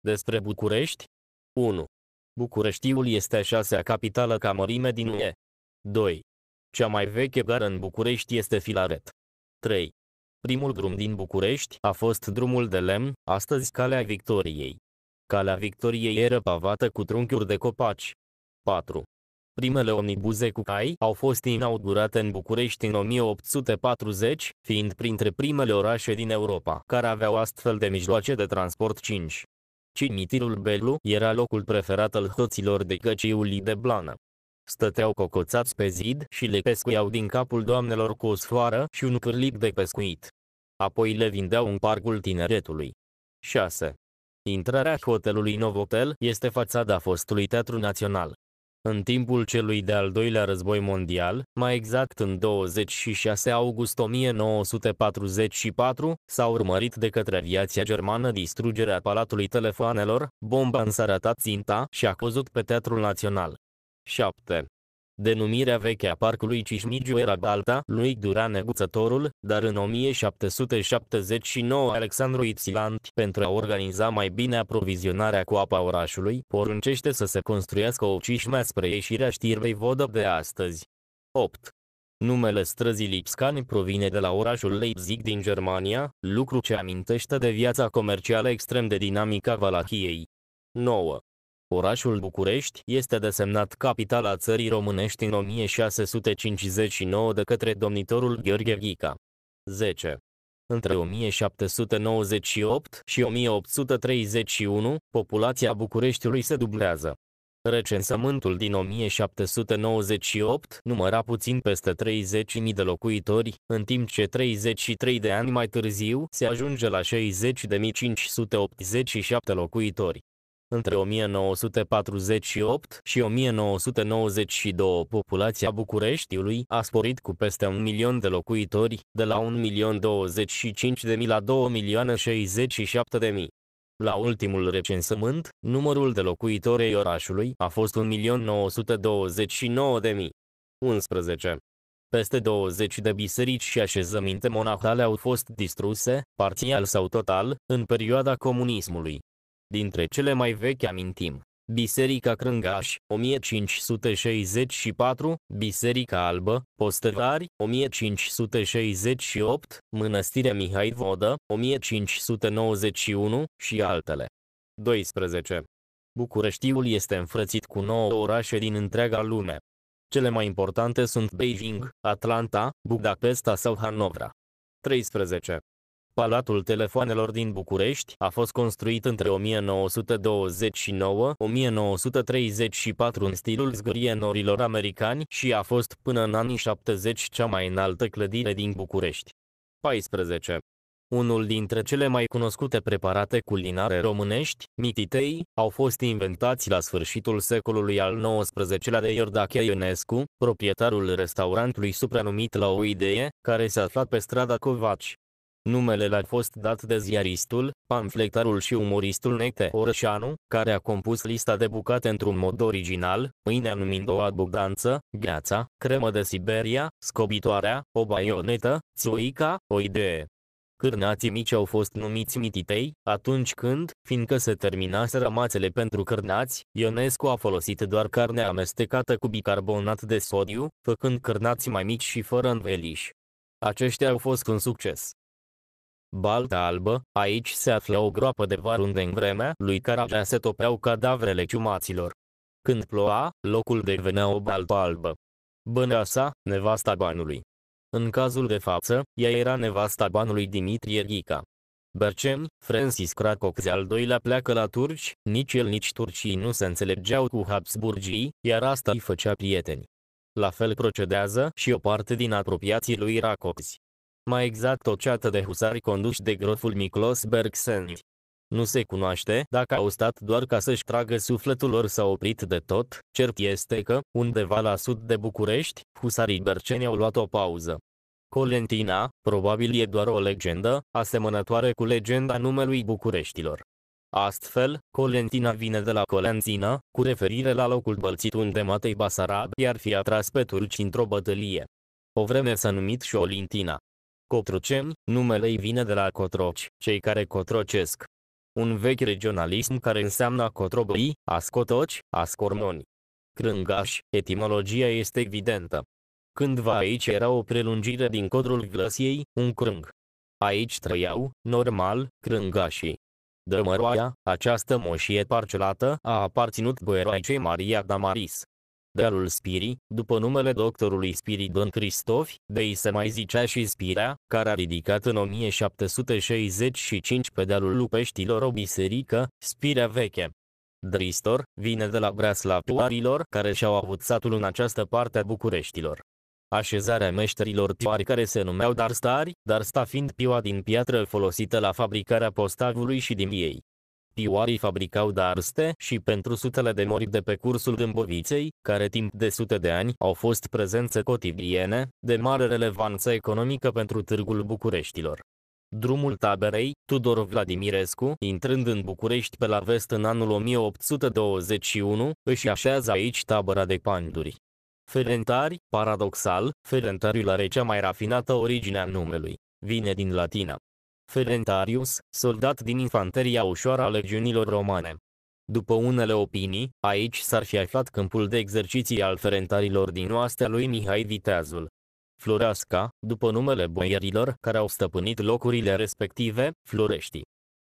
Despre București 1. Bucureștiul este a șasea capitală ca mărime din UE. 2. Cea mai veche gară în București este Filaret. 3. Primul drum din București a fost drumul de lemn, astăzi Calea Victoriei. Calea Victoriei era pavată cu trunchiuri de copaci. 4. Primele omnibuze cu cai au fost inaugurate în București în 1840, fiind printre primele orașe din Europa care aveau astfel de mijloace de transport 5. Cimitirul Belu era locul preferat al hoților de căciului de blană. Stăteau cocoțați pe zid și le pescuiau din capul doamnelor cu o sfoară și un cârlic de pescuit. Apoi le vindeau în parcul tineretului. 6. Intrarea hotelului Novotel este fațada fostului Teatru Național. În timpul celui de-al doilea război mondial, mai exact în 26 august 1944, s-a urmărit de către aviația germană distrugerea Palatului Telefoanelor, bomba însărătat ținta și a căzut pe Teatrul Național. 7. Denumirea veche a parcului Cismigiu era Balta, lui Dura Neguțătorul, dar în 1779 Alexandru Ipsilant, pentru a organiza mai bine aprovizionarea cu apa orașului, poruncește să se construiască o cișmea spre ieșirea știrbei vodă de astăzi. 8. Numele străzii Lipscani provine de la orașul Leipzig din Germania, lucru ce amintește de viața comercială extrem de dinamică a Valahiei. 9. Orașul București este desemnat capitala țării românești în 1659 de către domnitorul Gheorghe Ghica. 10. Între 1798 și 1831, populația Bucureștiului se dublează. Recensământul din 1798 număra puțin peste 30.000 de locuitori, în timp ce 33 de ani mai târziu se ajunge la 60.587 locuitori. Între 1948 și 1992 populația Bucureștiului a sporit cu peste un milion de locuitori, de la 1.025.000 la 2.067.000. La ultimul recensământ, numărul de locuitori ai orașului a fost 1.929.000. 11. Peste 20 de biserici și așezăminte monahale au fost distruse, parțial sau total, în perioada comunismului. Dintre cele mai vechi amintim, Biserica Crângaș, 1564, Biserica Albă, Postărari, 1568, Mănăstirea Mihai Vodă, 1591 și altele. 12. Bucureștiul este înfrățit cu 9 orașe din întreaga lume. Cele mai importante sunt Beijing, Atlanta, Budapesta sau Hanovra. 13. Palatul Telefoanelor din București a fost construit între 1929-1934 în stilul zgârie norilor americani și a fost până în anii 70 cea mai înaltă clădire din București. 14. Unul dintre cele mai cunoscute preparate culinare românești, mititei, au fost inventați la sfârșitul secolului al XIX-lea de Iordache Ionescu, proprietarul restaurantului supranumit la o idee, care se afla pe strada Covaci. Numele l a fost dat de ziaristul, pamfletarul și umoristul Nete Orășanu, care a compus lista de bucate într-un mod original, pâinea numind o abundanță, gheața, cremă de Siberia, scobitoarea, o baionetă, țuica, o idee. Cârnații mici au fost numiți mititei, atunci când, fiindcă se terminaseră rămațele pentru cârnați, Ionescu a folosit doar carne amestecată cu bicarbonat de sodiu, făcând cârnați mai mici și fără înveliș. Aceștia au fost un succes. Balta albă, aici se află o groapă de var unde în vremea lui Caragea se topeau cadavrele ciumaților. Când ploa, locul devenea o baltă albă. Bănea sa, nevasta banului. În cazul de față, ea era nevasta banului Dimitrie Ghica. Bercem, Francis Cracox al doilea pleacă la turci, nici el nici turcii nu se înțelegeau cu Habsburgii, iar asta îi făcea prieteni. La fel procedează și o parte din apropiații lui Racoxi mai exact o ceată de husari conduși de groful Miklos Bergsen. Nu se cunoaște dacă au stat doar ca să-și tragă sufletul lor s-a oprit de tot, cert este că, undeva la sud de București, husarii berceni au luat o pauză. Colentina, probabil e doar o legendă, asemănătoare cu legenda numelui Bucureștilor. Astfel, Colentina vine de la Colentina, cu referire la locul bălțit unde Matei Basarab i-ar fi atras pe turci într-o bătălie. O vreme s-a numit și Olintina. Cotrocen, numele îi vine de la cotroci, cei care cotrocesc. Un vechi regionalism care înseamnă a cotrobăi, a scotoci, a scormoni. Crângaș, etimologia este evidentă. Cândva aici era o prelungire din codrul glăsiei, un crâng. Aici trăiau, normal, crângașii. Dămăroaia, această moșie parcelată, a aparținut boeroaicei Maria Damaris dealul Spirii, după numele doctorului Spiridon Cristofi, de i se mai zicea și Spirea, care a ridicat în 1765 pe dealul Lupeștilor o biserică, Spirea Veche. Dristor vine de la breaslapuarilor care și-au avut satul în această parte a Bucureștilor. Așezarea meșterilor tioari care se numeau darstari, darsta fiind pioa din piatră folosită la fabricarea postavului și din ei. Tioarii fabricau darste și pentru sutele de mori de pe cursul Dâmboviței, care timp de sute de ani au fost prezențe cotidiene, de mare relevanță economică pentru târgul Bucureștilor. Drumul taberei, Tudor Vladimirescu, intrând în București pe la vest în anul 1821, își așează aici tabăra de panduri. Ferentari, paradoxal, ferentariul are cea mai rafinată origine a numelui. Vine din latina. Ferentarius, soldat din infanteria ușoară a legiunilor romane. După unele opinii, aici s-ar fi aflat câmpul de exerciții al ferentarilor din oastea lui Mihai Viteazul. Floreasca, după numele boierilor care au stăpânit locurile respective, Florești.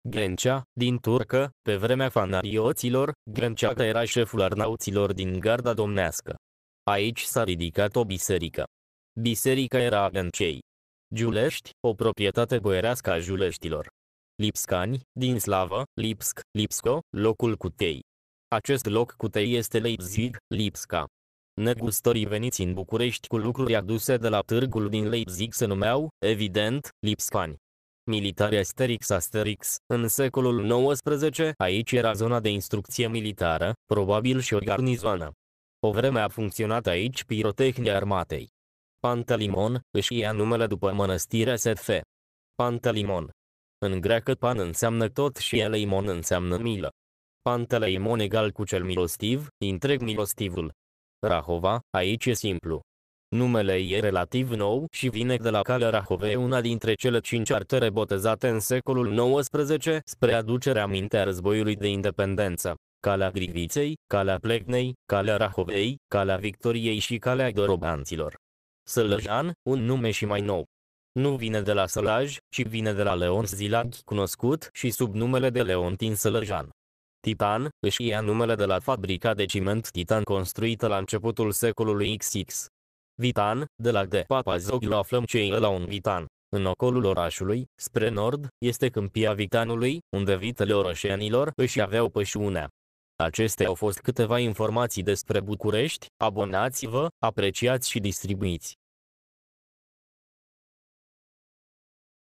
Grencea, din turcă, pe vremea fanarioților, Grencea era șeful arnauților din garda domnească. Aici s-a ridicat o biserică. Biserica era a Grencei. Giulești, o proprietate boierească a Giuleștilor. Lipscani, din slavă, Lipsc, Lipsco, locul cutei. Acest loc cutei este Leipzig, Lipsca. Negustorii veniți în București cu lucruri aduse de la târgul din Leipzig se numeau, evident, lipscani. Militari Asterix Asterix, în secolul XIX, aici era zona de instrucție militară, probabil și o garnizoană. O vreme a funcționat aici pirotehnia armatei. Pantalimon, își ia numele după mănăstirea SF. Pantalimon. În greacă pan înseamnă tot și eleimon înseamnă milă. Pantaleimon egal cu cel milostiv, întreg milostivul. Rahova, aici e simplu. Numele e relativ nou și vine de la calea Rahove, una dintre cele cinci artere botezate în secolul XIX spre aducerea mintea războiului de independență. Calea Griviței, Calea Plecnei, Calea Rahovei, Calea Victoriei și Calea Dorobanților. Sălăjan, un nume și mai nou. Nu vine de la Sălaj, ci vine de la Leon Zilag, cunoscut și sub numele de Leontin Sălăjan. Titan își ia numele de la fabrica de ciment Titan construită la începutul secolului XX. Vitan, de la de Zoglu aflăm ce e la un vitan. În ocolul orașului, spre nord, este câmpia vitanului, unde vitele orășenilor își aveau pășunea. Acestea au fost câteva informații despre București, abonați-vă, apreciați și distribuiți!